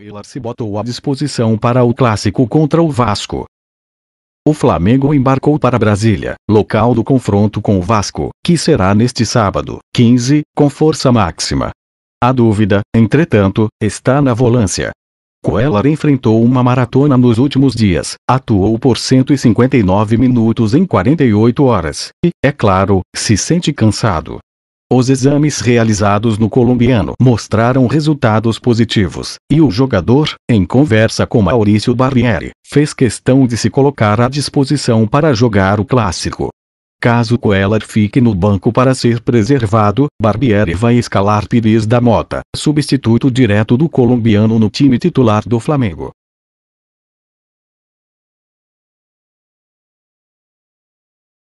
Miller se botou à disposição para o clássico contra o Vasco. O Flamengo embarcou para Brasília, local do confronto com o Vasco, que será neste sábado, 15, com força máxima. A dúvida, entretanto, está na volância. Coelar enfrentou uma maratona nos últimos dias, atuou por 159 minutos em 48 horas, e, é claro, se sente cansado. Os exames realizados no colombiano mostraram resultados positivos, e o jogador, em conversa com Maurício Barbieri, fez questão de se colocar à disposição para jogar o clássico. Caso Coelar fique no banco para ser preservado, Barbieri vai escalar Pires da Mota, substituto direto do colombiano no time titular do Flamengo.